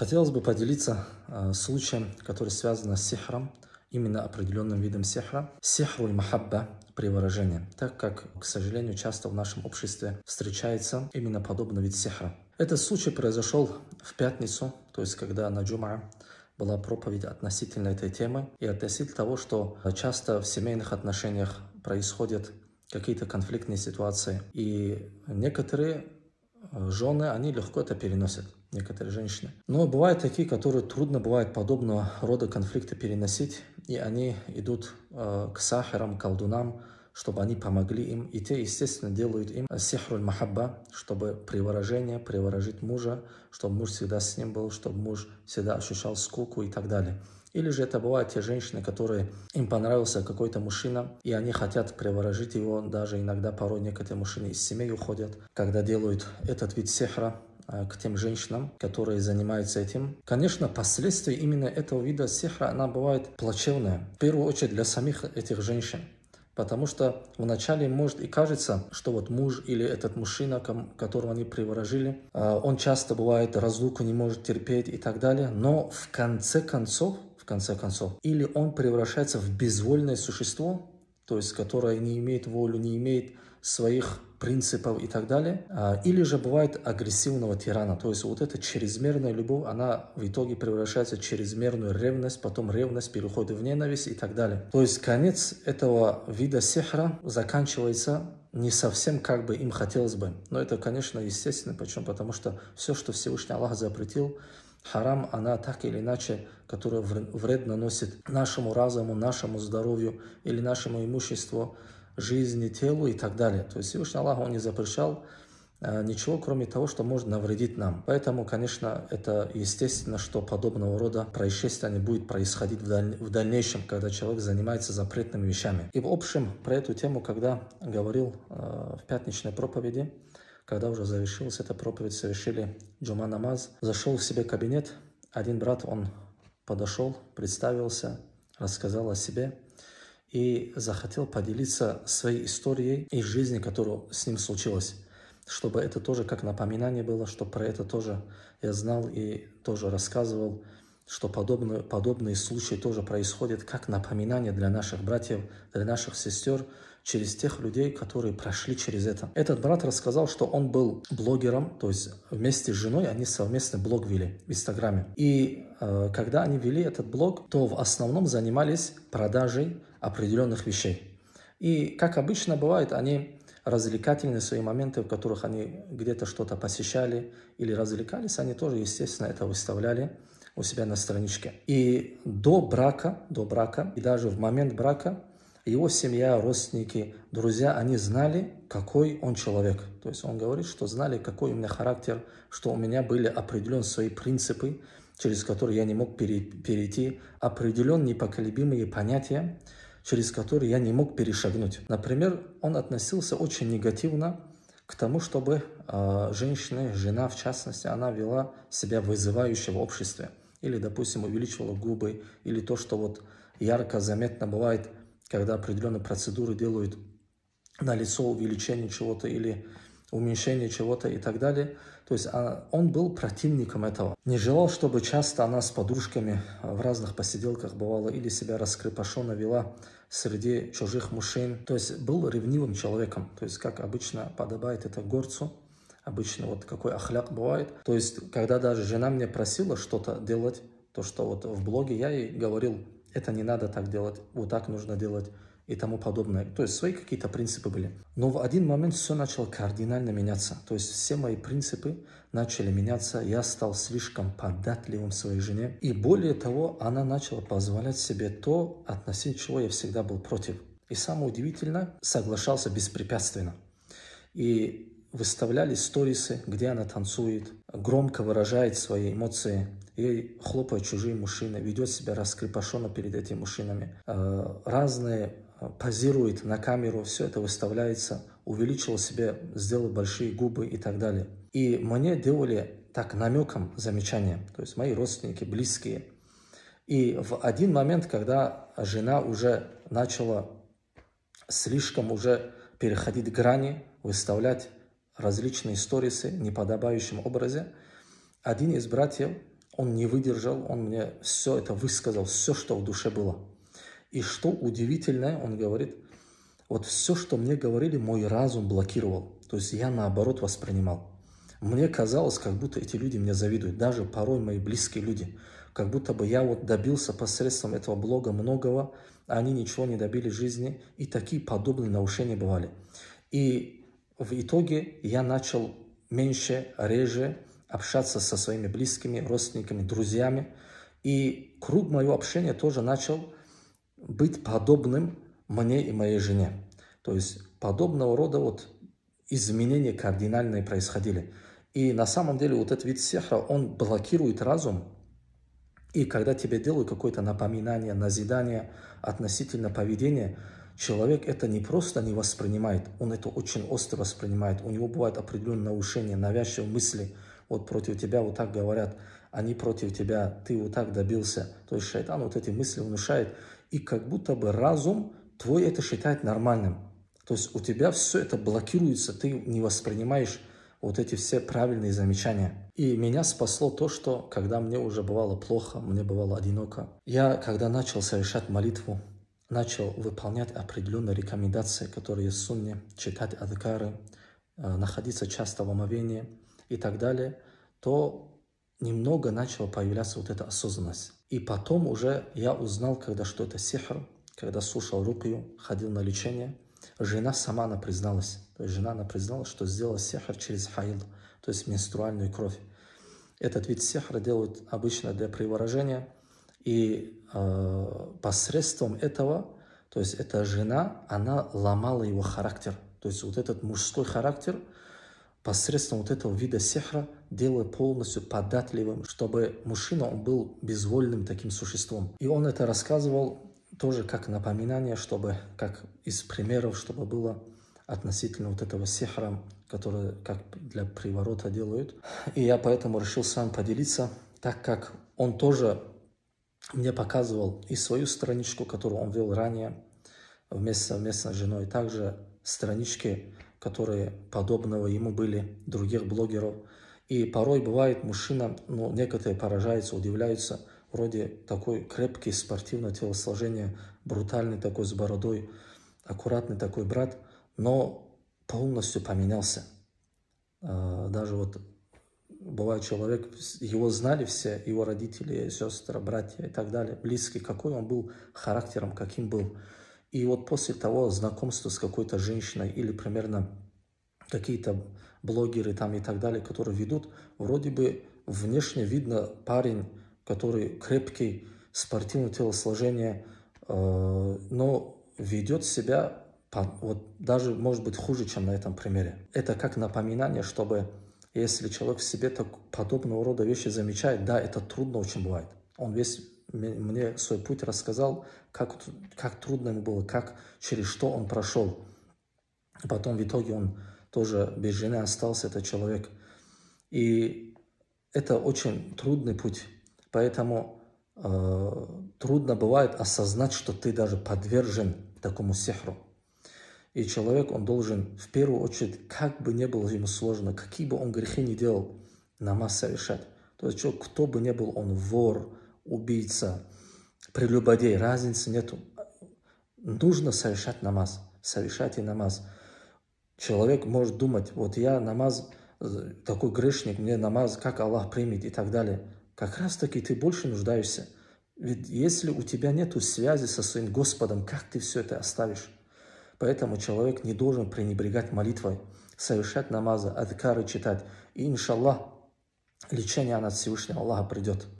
Хотелось бы поделиться э, случаем, который связан с сихром, именно определенным видом сихра. Сихруль махабба – приворожение, так как, к сожалению, часто в нашем обществе встречается именно подобный вид сихра. Этот случай произошел в пятницу, то есть когда на джума была проповедь относительно этой темы и относительно того, что часто в семейных отношениях происходят какие-то конфликтные ситуации. И некоторые э, жены, они легко это переносят некоторые женщины. Но бывают такие, которые трудно бывает подобного рода конфликты переносить, и они идут э, к сахарам, колдунам, чтобы они помогли им. И те, естественно, делают им сихруль махабба, чтобы приворожение, приворожить мужа, чтобы муж всегда с ним был, чтобы муж всегда ощущал скуку и так далее. Или же это бывают те женщины, которые им понравился какой-то мужчина, и они хотят приворожить его, даже иногда порой некоторые мужчины из семей уходят, когда делают этот вид сехра, а, к тем женщинам, которые занимаются этим. Конечно, последствия именно этого вида сихра, она бывает плачевная. В первую очередь для самих этих женщин. Потому что вначале может и кажется, что вот муж или этот мужчина, которого они приворожили, а, он часто бывает разлуку не может терпеть и так далее. Но в конце концов, в конце концов, или он превращается в безвольное существо, то есть которое не имеет волю, не имеет своих принципов и так далее. А, или же бывает агрессивного тирана, то есть вот эта чрезмерная любовь, она в итоге превращается в чрезмерную ревность, потом ревность переходит в ненависть и так далее. То есть конец этого вида сихра заканчивается не совсем как бы им хотелось бы. Но это, конечно, естественно. Почему? Потому что все, что Всевышний Аллах запретил, харам, она так или иначе, которая вред наносит нашему разуму, нашему здоровью или нашему имуществу, жизни, телу и так далее. То есть Всевышний Аллах, Он не запрещал э, ничего, кроме того, что может навредить нам. Поэтому, конечно, это естественно, что подобного рода происшествия не будет происходить в, даль... в дальнейшем, когда человек занимается запретными вещами. И в общем, про эту тему, когда говорил э, в пятничной проповеди, когда уже завершилась эта проповедь, совершили джума намаз, зашел в себе кабинет, один брат, он подошел, представился, рассказал о себе – и захотел поделиться своей историей и жизнью, которая с ним случилась, чтобы это тоже как напоминание было, что про это тоже я знал и тоже рассказывал, что подобные, подобные случаи тоже происходят как напоминание для наших братьев, для наших сестер, через тех людей, которые прошли через это. Этот брат рассказал, что он был блогером, то есть вместе с женой они совместно блог вели в Инстаграме. И э, когда они вели этот блог, то в основном занимались продажей определенных вещей. И, как обычно бывает, они развлекательные свои моменты, в которых они где-то что-то посещали или развлекались, они тоже, естественно, это выставляли у себя на страничке. И до брака, до брака, и даже в момент брака, его семья, родственники, друзья, они знали, какой он человек. То есть он говорит, что знали, какой у меня характер, что у меня были определенные свои принципы, через которые я не мог перейти, определенные непоколебимые понятия, через который я не мог перешагнуть. Например, он относился очень негативно к тому, чтобы э, женщина, жена в частности, она вела себя вызывающе в обществе. Или, допустим, увеличивала губы, или то, что вот ярко заметно бывает, когда определенные процедуры делают на лицо увеличение чего-то, или уменьшение чего-то и так далее. То есть а, он был противником этого. Не желал, чтобы часто она с подружками а, в разных посиделках бывала или себя раскрепошенно вела среди чужих мужчин. То есть был ревнивым человеком. То есть как обычно подобает это горцу. Обычно вот какой охляк бывает. То есть когда даже жена мне просила что-то делать, то что вот в блоге я ей говорил, это не надо так делать, вот так нужно делать и тому подобное. То есть свои какие-то принципы были. Но в один момент все начало кардинально меняться. То есть все мои принципы начали меняться. Я стал слишком податливым своей жене. И более того, она начала позволять себе то, относительно чего я всегда был против. И самое удивительное, соглашался беспрепятственно. И выставляли сторисы, где она танцует, громко выражает свои эмоции, ей хлопают чужие мужчины, ведет себя раскрепощенно перед этими мужчинами. Э, разные Э, позирует на камеру, все это выставляется, увеличил себе, сделал большие губы и так далее. И мне делали так намеком замечания, то есть мои родственники, близкие. И в один момент, когда жена уже начала слишком уже переходить грани, выставлять различные сторисы неподобающим образом, один из братьев, он не выдержал, он мне все это высказал, все, что в душе было – и что удивительное, он говорит, вот все, что мне говорили, мой разум блокировал. То есть я наоборот воспринимал. Мне казалось, как будто эти люди мне завидуют, даже порой мои близкие люди. Как будто бы я вот добился посредством этого блога многого, а они ничего не добили в жизни, и такие подобные нарушения бывали. И в итоге я начал меньше, реже общаться со своими близкими, родственниками, друзьями, и круг моего общения тоже начал быть подобным мне и моей жене. То есть подобного рода вот изменения кардинальные происходили. И на самом деле вот этот вид сехра, он блокирует разум. И когда тебе делают какое-то напоминание, назидание относительно поведения, человек это не просто не воспринимает, он это очень остро воспринимает. У него бывает определенное нарушение, навязчивые мысли. Вот против тебя вот так говорят, они против тебя, ты вот так добился. То есть шайтан вот эти мысли внушает, и как будто бы разум твой это считает нормальным. То есть у тебя все это блокируется, ты не воспринимаешь вот эти все правильные замечания. И меня спасло то, что когда мне уже бывало плохо, мне бывало одиноко, я когда начал совершать молитву, начал выполнять определенные рекомендации, которые сунни, читать адкары, э, находиться часто в омовении и так далее, то немного начала появляться вот эта осознанность. И потом уже я узнал, когда что это сихр, когда слушал рукию, ходил на лечение. Жена сама она призналась. То есть жена она призналась, что сделала сихр через хаил, то есть менструальную кровь. Этот вид сихра делают обычно для приворожения. И э, посредством этого, то есть эта жена, она ломала его характер. То есть вот этот мужской характер – посредством вот этого вида сехра делая полностью податливым, чтобы мужчина он был безвольным таким существом. И он это рассказывал тоже как напоминание, чтобы, как из примеров, чтобы было относительно вот этого сехра, который как для приворота делают. И я поэтому решил с вами поделиться, так как он тоже мне показывал и свою страничку, которую он вел ранее вместе, совместно с женой, также странички которые подобного ему были, других блогеров. И порой бывает мужчина, ну, некоторые поражаются, удивляются, вроде такой крепкий, спортивного телосложения, брутальный такой, с бородой, аккуратный такой брат, но полностью поменялся. А, даже вот бывает человек, его знали все, его родители, сестры, братья и так далее, близкие, какой он был характером, каким был. И вот после того знакомства с какой-то женщиной или примерно какие-то блогеры там и так далее, которые ведут, вроде бы внешне видно парень, который крепкий, спортивное телосложение э, но ведет себя по, вот даже, может быть, хуже, чем на этом примере. Это как напоминание, чтобы если человек в себе так, подобного рода вещи замечает, да, это трудно очень бывает. Он весь мне свой путь рассказал, как, как трудно ему было, как, через что он прошел. Потом в итоге он тоже без жены остался, этот человек. И это очень трудный путь, поэтому э, трудно бывает осознать, что ты даже подвержен такому сехру. И человек, он должен в первую очередь, как бы не было ему сложно, какие бы он грехи не делал, намаз совершать. То есть, человек, кто бы не был, он вор, убийца, прелюбодей, разницы нету. Нужно совершать намаз, совершать и намаз. Человек может думать, вот я намаз, такой грешник, мне намаз, как Аллах примет и так далее. Как раз таки ты больше нуждаешься. Ведь если у тебя нет связи со своим Господом, как ты все это оставишь? Поэтому человек не должен пренебрегать молитвой, совершать намазы, адкары читать. И, иншаллах, лечение от Всевышнего Аллаха придет.